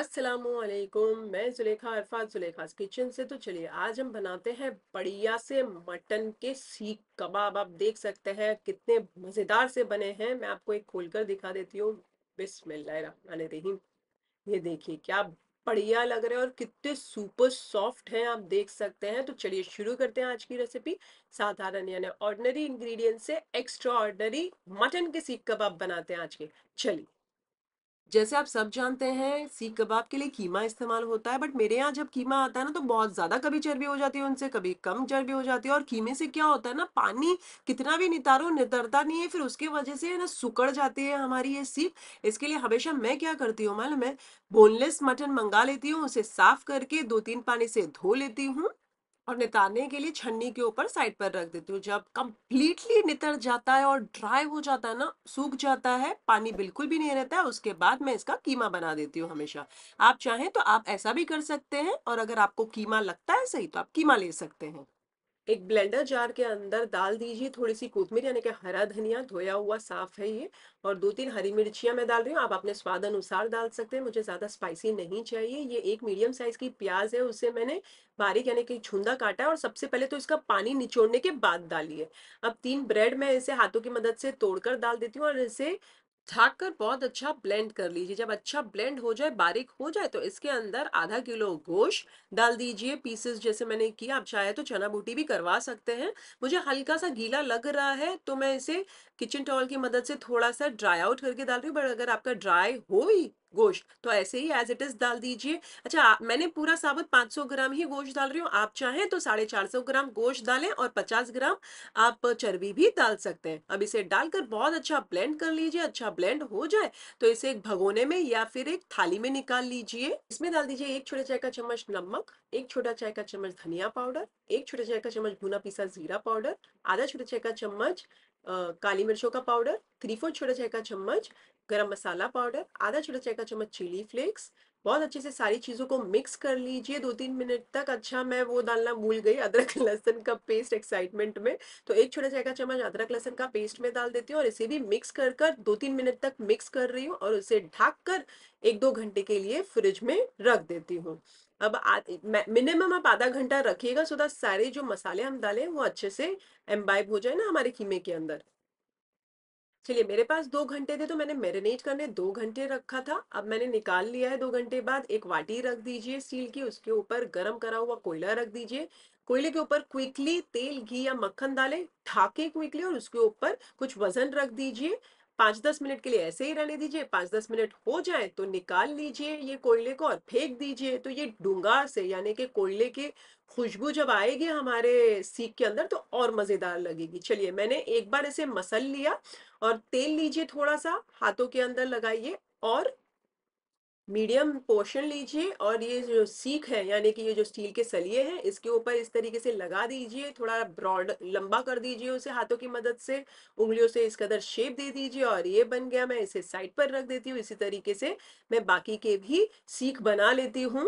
असलकुम मैं जुलेखा अरफात जुलेखा किचन से तो चलिए आज हम बनाते हैं बढ़िया से मटन के सीख कबाब आप देख सकते हैं कितने मज़ेदार से बने हैं मैं आपको एक खोलकर दिखा देती हूँ बिस्मिल्लाहिर्रहमानिर्रहीम ये देखिए क्या बढ़िया लग रहे हैं और कितने सुपर सॉफ्ट हैं आप देख सकते हैं तो चलिए शुरू करते हैं आज की रेसिपी साधारण यानी ऑर्डनरी इंग्रीडियंट से एक्स्ट्रा ऑर्डनरी मटन के सीख कबाब बनाते हैं आज के चलिए जैसे आप सब जानते हैं सीख कबाब के लिए कीमा इस्तेमाल होता है बट मेरे यहाँ जब कीमा आता है ना तो बहुत ज़्यादा कभी चर्बी हो जाती है उनसे कभी कम चर्बी हो जाती है और कीमे से क्या होता है ना पानी कितना भी नितारो नितरता नहीं है फिर उसके वजह से ना सुकड़ जाती है हमारी ये सीख इसके लिए हमेशा मैं क्या करती हूँ मालूम मतलब है बोनलेस मटन मंगा लेती हूँ उसे साफ करके दो तीन पानी से धो लेती हूँ और नितारने के लिए छन्नी के ऊपर साइड पर रख देती हूँ जब कंप्लीटली नितर जाता है और ड्राई हो जाता है ना सूख जाता है पानी बिल्कुल भी नहीं रहता है उसके बाद मैं इसका कीमा बना देती हूँ हमेशा आप चाहें तो आप ऐसा भी कर सकते हैं और अगर आपको कीमा लगता है सही तो आप कीमा ले सकते हैं एक ब्लेंडर जार के अंदर डाल दीजिए थोड़ी सी कोथमीर यानी कि हरा धनिया धोया हुआ साफ है ये और दो तीन हरी मिर्चियां मैं डाल रही हूँ आप अपने स्वाद अनुसार डाल सकते हैं मुझे ज़्यादा स्पाइसी नहीं चाहिए ये एक मीडियम साइज़ की प्याज है उसे मैंने बारीक यानी कि छुंदा काटा है और सबसे पहले तो इसका पानी निचोड़ने के बाद डालिए अब तीन ब्रेड मैं इसे हाथों की मदद से तोड़कर डाल देती हूँ और इसे ढाक कर बहुत अच्छा ब्लेंड कर लीजिए जब अच्छा ब्लेंड हो जाए बारीक हो जाए तो इसके अंदर आधा किलो गोश्त डाल दीजिए पीसेस जैसे मैंने किया आप चाहे तो चना बूटी भी करवा सकते हैं मुझे हल्का सा गीला लग रहा है तो मैं इसे किचन टॉल की मदद से थोड़ा सा ड्राई आउट करके डाल रही हूँ बट अगर आपका ड्राई हो ही गोश्त तो ऐसे ही एज इट इज डाल दीजिए अच्छा मैंने पूरा साबुत 500 ग्राम ही गोश्त डाल रही हूँ आप चाहें तो साढ़े चार सौ ग्राम गोश्त डालें और 50 ग्राम आप चर्बी भी डाल सकते हैं अब इसे डालकर बहुत अच्छा ब्लेंड कर लीजिए अच्छा ब्लेंड हो जाए तो इसे एक भगोने में या फिर एक थाली में निकाल लीजिए इसमें डाल दीजिए एक छोटा चाय का चम्मच नमक एक छोटा चाय का चम्मच धनिया पाउडर एक छोटा चाय का चम्मच भुना पीसा जीरा पाउडर आधा छोटा चाय का चम्मच काली मिर्चों का पाउडर थ्री फोर छोटा चाय का चम्मच गरम मसाला पाउडर आधा छोटा चाय का चम्मच चिली फ्लेक्स बहुत अच्छे से सारी चीज़ों को मिक्स कर लीजिए दो तीन मिनट तक अच्छा मैं वो डालना भूल गई अदरक लहसन का पेस्ट एक्साइटमेंट में तो एक छोटा चाय का चम्मच अदरक लहसन का पेस्ट में डाल देती हूँ और इसे भी मिक्स कर कर दो तीन मिनट तक मिक्स कर रही हूँ और उसे ढक कर एक दो घंटे के लिए फ्रिज में रख देती हूँ अब मिनिमम आप आधा घंटा रखिएगा सो दैट सारे जो मसाले हम डालें वो अच्छे से एम्बाइब हो जाए ना हमारे कीमे के अंदर चलिए मेरे पास दो घंटे थे तो मैंने मैरिनेट करने दो घंटे रखा था अब मैंने निकाल लिया है दो घंटे बाद एक वाटी रख दीजिए स्टील की उसके ऊपर गरम करा हुआ कोयला रख दीजिए कोयले के ऊपर क्विकली तेल घी या मक्खन डालें ढाके क्विकली और उसके ऊपर कुछ वजन रख दीजिए पांच दस मिनट के लिए ऐसे ही रहने दीजिए पांच दस मिनट हो जाए तो निकाल लीजिए ये कोयले को और फेंक दीजिए तो ये डूंगा से यानी कि कोयले की खुशबू जब आएगी हमारे सीख के अंदर तो और मज़ेदार लगेगी चलिए मैंने एक बार ऐसे मसल लिया और तेल लीजिए थोड़ा सा हाथों के अंदर लगाइए और मीडियम पोर्शन लीजिए और ये जो सीख है यानी कि ये जो स्टील के सलिए हैं इसके ऊपर इस तरीके से लगा दीजिए थोड़ा ब्रॉड लंबा कर दीजिए उसे हाथों की मदद से उंगलियों से इस कदर शेप दे दीजिए और ये बन गया मैं इसे साइड पर रख देती हूँ इसी तरीके से मैं बाकी के भी सीख बना लेती हूँ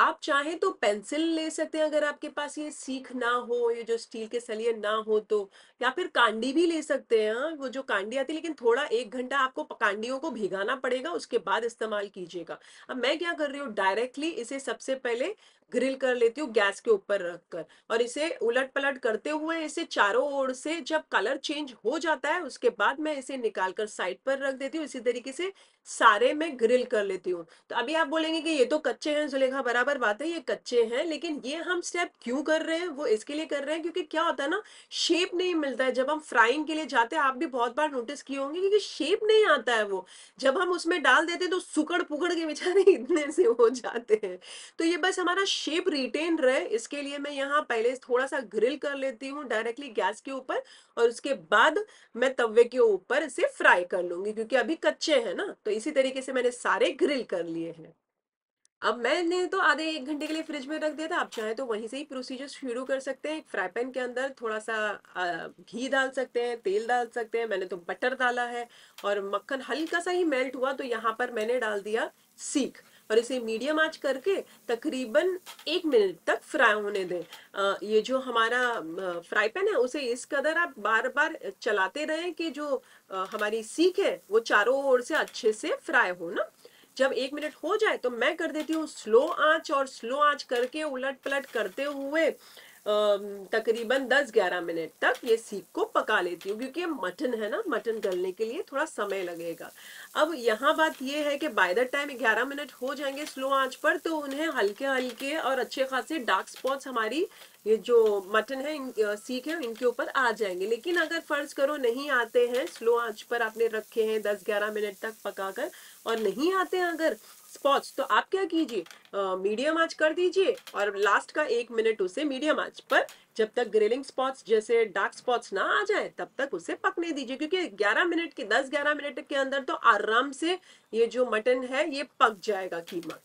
आप चाहें तो पेंसिल ले सकते हैं अगर आपके पास ये सीख ना हो ये जो स्टील के सलिए ना हो तो या फिर कांडी भी ले सकते हैं हाँ, वो जो कांडी आती है लेकिन थोड़ा एक घंटा आपको कांडियों को भिगाना पड़ेगा उसके बाद इस्तेमाल कीजिएगा अब मैं क्या कर रही हूँ डायरेक्टली इसे सबसे पहले ग्रिल कर लेती हूँ गैस के ऊपर रखकर और इसे उलट पलट करते हुए इसे चारों ओर से जब कलर चेंज हो जाता है उसके बाद मैं इसे निकाल कर साइड पर रख देती हूँ इसी तरीके से सारे में ग्रिल कर लेती हूँ तो अभी आप बोलेंगे कि ये तो कच्चे हैं जुलेखा बराबर बात है ये कच्चे हैं लेकिन ये हम स्टेप क्यों कर रहे हैं वो इसके लिए कर रहे हैं क्योंकि क्या होता है ना शेप नहीं मिलता है जब हम फ्राइंग के लिए जाते हैं आप भी बहुत बार नोटिस किए होंगे क्योंकि शेप नहीं आता है वो जब हम उसमें डाल देते तो सुकड़ पुकड़ के बेचारे इतने से हो जाते हैं तो ये बस हमारा शेप रिटेन रहे इसके लिए मैं यहाँ पहले थोड़ा सा ग्रिल कर लेती हूँ डायरेक्टली गैस के ऊपर और उसके बाद मैं तवे के ऊपर इसे फ्राई कर लूंगी क्योंकि अभी कच्चे हैं ना तो इसी तरीके से मैंने सारे ग्रिल कर लिए हैं अब मैंने तो आधे एक घंटे के लिए फ्रिज में रख दिया था आप चाहें तो वहीं से ही प्रोसीजर शुरू कर सकते हैं फ्राई पैन के अंदर थोड़ा सा घी डाल सकते हैं तेल डाल सकते हैं मैंने तो बटर डाला है और मक्खन हल्का सा ही मेल्ट हुआ तो यहाँ पर मैंने डाल दिया सीख और इसे मीडियम आंच करके तकरीबन एक मिनट तक फ्राई होने दें ये जो हमारा फ्राई पैन है उसे इस कदर आप बार बार चलाते रहें कि जो हमारी सीख है वो चारों ओर से अच्छे से फ्राई हो ना जब एक मिनट हो जाए तो मैं कर देती हूँ स्लो आंच और स्लो आंच करके उलट पलट करते हुए तकरीबन 10-11 मिनट तक ये सीख को पका लेती हूँ क्योंकि मटन है ना मटन गलने के लिए थोड़ा समय लगेगा अब यहाँ बात ये है कि बाय द टाइम 11 मिनट हो जाएंगे स्लो आंच पर तो उन्हें हल्के हल्के और अच्छे खासे डार्क स्पॉट्स हमारी ये जो मटन है सीख है इनके ऊपर आ जाएंगे लेकिन अगर फर्ज करो नहीं आते हैं स्लो आंच पर आपने रखे हैं दस ग्यारह मिनट तक पकाकर और नहीं आते हैं अगर स्पॉट्स तो आप क्या कीजिए मीडियम आंच कर दीजिए और लास्ट का एक मिनट उसे मीडियम आंच पर जब तक ग्रिलिंग स्पॉट्स जैसे डार्क स्पॉट्स ना आ जाए तब तक उसे पकने दीजिए क्योंकि 11 मिनट के 10-11 मिनट के अंदर तो आराम से ये जो मटन है ये पक जाएगा कीमा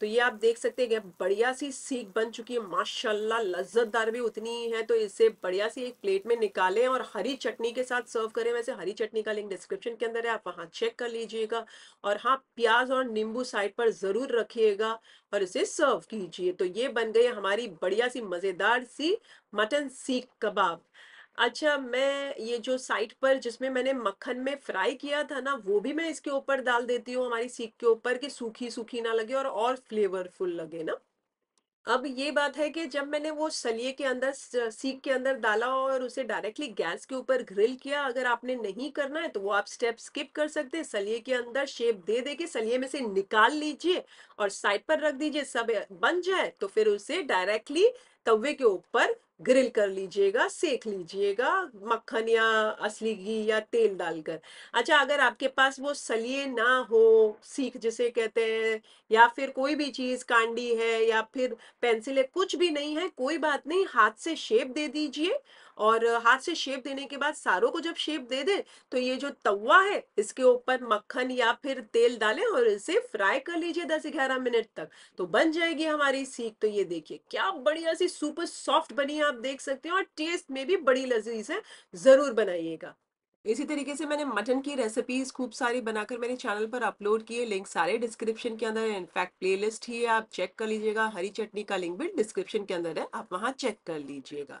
तो ये आप देख सकते हैं बढ़िया सी सीख बन चुकी है माशाल्लाह लज्जतदार भी उतनी ही है तो इसे बढ़िया सी एक प्लेट में निकालें और हरी चटनी के साथ सर्व करें वैसे हरी चटनी का लिंक डिस्क्रिप्शन के अंदर है आप वहां चेक कर लीजिएगा और हाँ प्याज और नींबू साइड पर ज़रूर रखिएगा और इसे सर्व कीजिए तो ये बन गई हमारी बढ़िया सी मज़ेदार सी मटन सीख कबाब अच्छा मैं ये जो साइट पर जिसमें मैंने मक्खन में फ्राई किया था ना वो भी मैं इसके ऊपर डाल देती हूँ हमारी सीख के ऊपर कि सूखी सूखी ना लगे और और फ्लेवरफुल लगे ना अब ये बात है कि जब मैंने वो सलिए के अंदर सीख के अंदर डाला और उसे डायरेक्टली गैस के ऊपर ग्रिल किया अगर आपने नहीं करना है तो वो आप स्टेप स्किप कर सकते हैं सलिए के अंदर शेप दे दे के सलिए में से निकाल लीजिए और साइड पर रख दीजिए सब बन जाए तो फिर उसे डायरेक्टली तवे के ऊपर ग्रिल कर लीजिएगा सेक लीजिएगा मक्खन या असली घी या तेल डालकर अच्छा अगर आपके पास वो सलिए ना हो सीख जिसे कहते हैं या फिर कोई भी चीज़ कांडी है या फिर पेंसिल है कुछ भी नहीं है कोई बात नहीं हाथ से शेप दे दीजिए और हाथ से शेप देने के बाद सारों को जब शेप दे दे तो ये जो तवा है इसके ऊपर मक्खन या फिर तेल डालें और इसे फ्राई कर लीजिए दस ग्यारह मिनट तक तो बन जाएगी हमारी सीख तो ये देखिए क्या बढ़िया सी सुपर सॉफ्ट बनी आप देख सकते हैं और टेस्ट में भी बड़ी लजीज है ज़रूर बनाइएगा इसी तरीके से मैंने मटन की रेसिपीज़ खूब सारी बनाकर मेरे चैनल पर अपलोड किए लिंक सारे डिस्क्रिप्शन के अंदर है इनफैक्ट प्लेलिस्ट ही है आप चेक कर लीजिएगा हरी चटनी का लिंक भी डिस्क्रिप्शन के अंदर है आप वहाँ चेक कर लीजिएगा